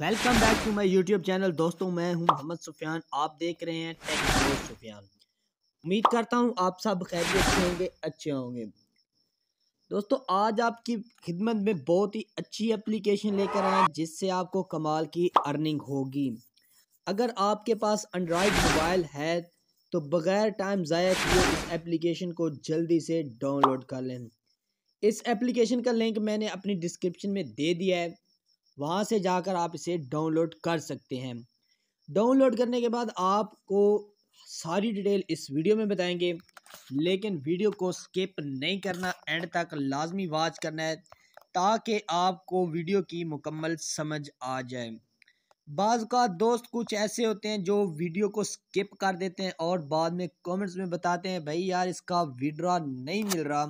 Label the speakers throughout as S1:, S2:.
S1: welcome back to my YouTube channel दोस्तों मैं हूं मोहम्मद सुफियान आप देख रहे हैं टेक सुफियान उम्मीद करता हूं आप सब खैरियत से होंगे अच्छे होंगे दोस्तों आज आपकी खिदमत में बहुत ही अच्छी एप्लीकेशन लेकर आए जिससे आपको कमाल की अर्निंग होगी अगर आपके पास एंड्रॉयड मोबाइल है तो बग़ैर टाइम ज़ाया किए इस एप्लीकेशन को जल्दी से डाउनलोड कर लें इस एप्लीकेशन का लिंक मैंने अपनी डिस्क्रिप्शन में दे दिया है वहाँ से जाकर आप इसे डाउनलोड कर सकते हैं डाउनलोड करने के बाद आपको सारी डिटेल इस वीडियो में बताएंगे लेकिन वीडियो को स्किप नहीं करना एंड तक लाजमी वाच करना है ताकि आपको वीडियो की मुकम्मल समझ आ जाए बाज़ का दोस्त कुछ ऐसे होते हैं जो वीडियो को स्किप कर देते हैं और बाद में कमेंट्स में बताते हैं भाई यार इसका विड्रा नहीं मिल रहा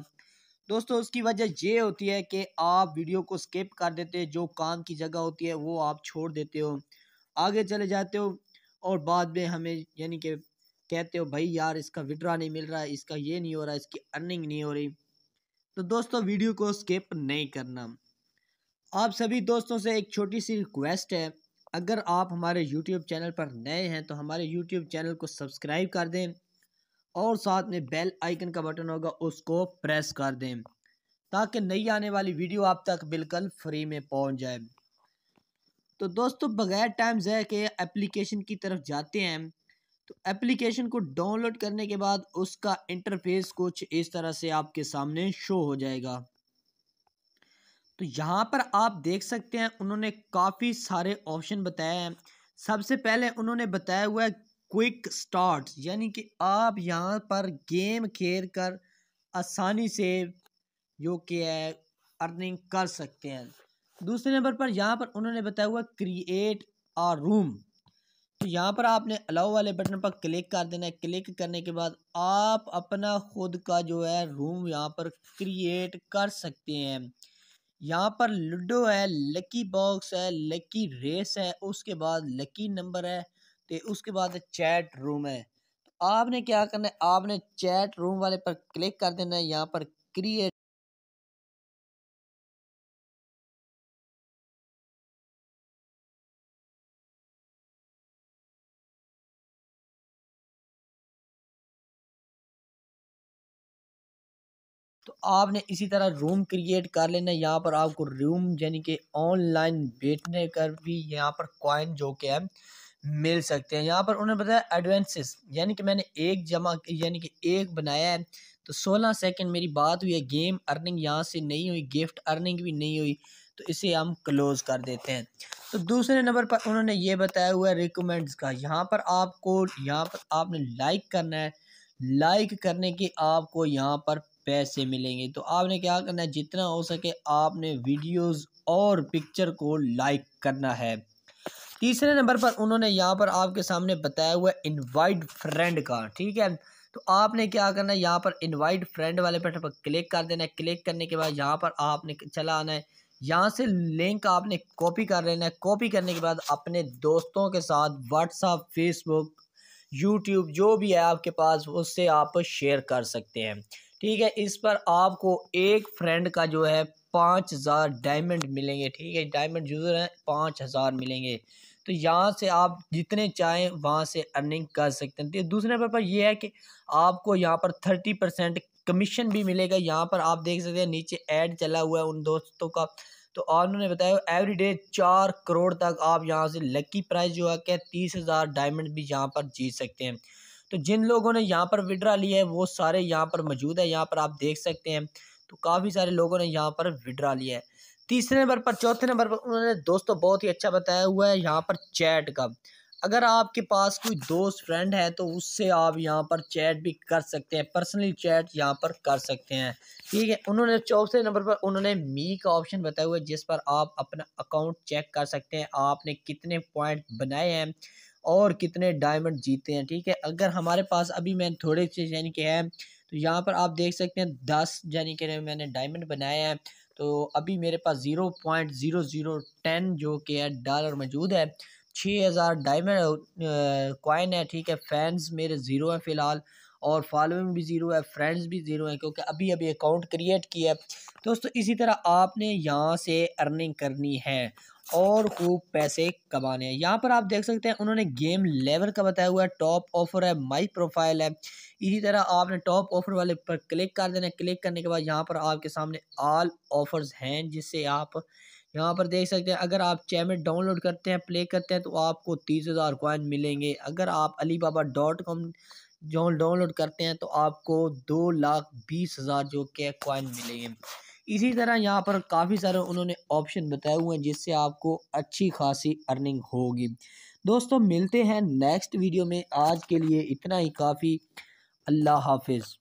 S1: दोस्तों उसकी वजह ये होती है कि आप वीडियो को स्किप कर देते हो जो काम की जगह होती है वो आप छोड़ देते हो आगे चले जाते हो और बाद में हमें यानी कि कहते हो भाई यार इसका विड्रा नहीं मिल रहा है इसका ये नहीं हो रहा इसकी अर्निंग नहीं हो रही तो दोस्तों वीडियो को स्किप नहीं करना आप सभी दोस्तों से एक छोटी सी रिक्वेस्ट है अगर आप हमारे यूट्यूब चैनल पर नए हैं तो हमारे यूट्यूब चैनल को सब्सक्राइब कर दें और साथ में बेल आइकन का बटन होगा उसको प्रेस कर दें ताकि नई आने वाली वीडियो आप तक बिल्कुल फ्री में पहुंच जाए तो दोस्तों बगैर टाइम जय के एप्लीकेशन की तरफ जाते हैं तो एप्लीकेशन को डाउनलोड करने के बाद उसका इंटरफेस कुछ इस तरह से आपके सामने शो हो जाएगा तो यहाँ पर आप देख सकते हैं उन्होंने काफ़ी सारे ऑप्शन बताए हैं सबसे पहले उन्होंने बताया हुआ है क्विक स्टार्ट यानी कि आप यहाँ पर गेम खेल कर आसानी से जो कि है अर्निंग कर सकते हैं दूसरे नंबर पर यहाँ पर उन्होंने बताया हुआ क्रिएट आ रूम तो यहाँ पर आपने अलाउ वाले बटन पर क्लिक कर देना है क्लिक करने के बाद आप अपना खुद का जो है रूम यहाँ पर क्रिएट कर सकते हैं यहाँ पर लूडो है लकी बॉक्स है लकी रेस है उसके बाद लकी नंबर है तो उसके बाद चैट रूम है तो आपने क्या करना है आपने चैट रूम वाले पर क्लिक कर देना है यहाँ पर क्रिएट तो आपने इसी तरह रूम क्रिएट कर लेना है यहाँ पर आपको रूम यानी कि ऑनलाइन बेचने कर भी यहाँ पर कॉइन जो के है मिल सकते हैं यहाँ पर उन्होंने बताया एडवेंसेस यानी कि मैंने एक जमा यानी कि एक बनाया है तो सोलह सेकेंड मेरी बात हुई है गेम अर्निंग यहाँ से नहीं हुई गिफ्ट अर्निंग भी नहीं हुई तो इसे हम क्लोज़ कर देते हैं तो दूसरे नंबर पर उन्होंने ये बताया हुआ है रिकमेंड्स का यहाँ पर आपको यहाँ पर आपने लाइक करना है लाइक करने के आपको यहाँ पर पैसे मिलेंगे तो आपने क्या करना है जितना हो सके आपने वीडियोस और पिक्चर को लाइक करना है तीसरे नंबर पर उन्होंने यहाँ पर आपके सामने बताया हुआ है इनवाइट फ्रेंड का ठीक है तो आपने क्या करना है यहाँ पर इनवाइट फ्रेंड वाले बटन पर क्लिक कर देना है क्लिक करने के बाद यहाँ पर आपने चला आना है यहाँ से लिंक आपने कॉपी कर लेना है कॉपी करने के बाद अपने दोस्तों के साथ व्हाट्सअप फेसबुक यूट्यूब जो भी है आपके पास उससे आप शेयर कर सकते हैं ठीक है इस पर आपको एक फ्रेंड का जो है पाँच हज़ार डायमंड मिलेंगे ठीक है डायमंड यूज़र हैं पाँच हज़ार मिलेंगे तो यहाँ से आप जितने चाहें वहाँ से अर्निंग कर सकते हैं तो दूसरे नंबर पर यह है कि आपको यहाँ पर थर्टी परसेंट कमीशन भी मिलेगा यहाँ पर आप देख सकते हैं नीचे ऐड चला हुआ है उन दोस्तों का तो उन्होंने बताया एवरी डे चार करोड़ तक आप यहाँ से लकी प्राइज जो है क्या तीस हज़ार डायमंड भी यहाँ पर जीत सकते हैं तो जिन लोगों ने यहाँ पर विड्रा लिया है वो सारे यहाँ पर मौजूद है यहाँ पर आप देख सकते हैं तो काफ़ी सारे लोगों ने यहाँ पर विड्रा लिया है तीसरे नंबर पर चौथे नंबर पर उन्होंने दोस्तों बहुत ही अच्छा बताया हुआ है यहाँ पर चैट का अगर आपके पास कोई दोस्त फ्रेंड है तो उससे आप यहाँ पर चैट भी कर सकते हैं पर्सनली चैट यहाँ पर कर सकते हैं ठीक है उन्होंने चौथे नंबर पर उन्होंने मी का ऑप्शन बताया हुआ है जिस पर आप अपना अकाउंट चेक कर सकते हैं आपने कितने पॉइंट बनाए हैं और कितने डायमंड जीते हैं ठीक है अगर हमारे पास अभी मैं थोड़े से यानी कि है तो यहाँ पर आप देख सकते हैं दस यानी कि मैंने डायमंड बनाया है तो अभी मेरे पास zero point zero zero ten जो कि है डॉलर मौजूद है छः हज़ार डायमंड कॉइन है ठीक है फैंस मेरे ज़ीरो हैं फ़िलहाल और फॉलोइंग भी ज़ीरो है फ्रेंड्स भी ज़ीरो हैं क्योंकि अभी अभी अकाउंट क्रिएट किया है दोस्तों इसी तरह आपने यहाँ से अर्निंग करनी है और खूब पैसे कमाने हैं यहाँ पर आप देख सकते हैं उन्होंने गेम लेवल का बताया हुआ है टॉप ऑफर है माई प्रोफाइल है इसी तरह आपने टॉप ऑफर वाले पर क्लिक कर देना है क्लिक करने के बाद यहाँ पर आपके सामने आल ऑफर्स हैं जिससे आप यहाँ पर देख सकते हैं अगर आप चैमेट डाउनलोड करते हैं प्ले करते हैं तो आपको तीस हज़ार कॉइन मिलेंगे अगर आप अली बाबा डॉट कॉम जो डाउनलोड करते हैं तो आपको दो लाख बीस हज़ार जो के कॉइन मिलेंगे इसी तरह यहाँ पर काफ़ी सारे उन्होंने ऑप्शन बताए हुए हैं जिससे आपको अच्छी खासी अर्निंग होगी दोस्तों मिलते हैं नेक्स्ट वीडियो में आज के लिए इतना ही काफ़ी अल्लाह हाफिज़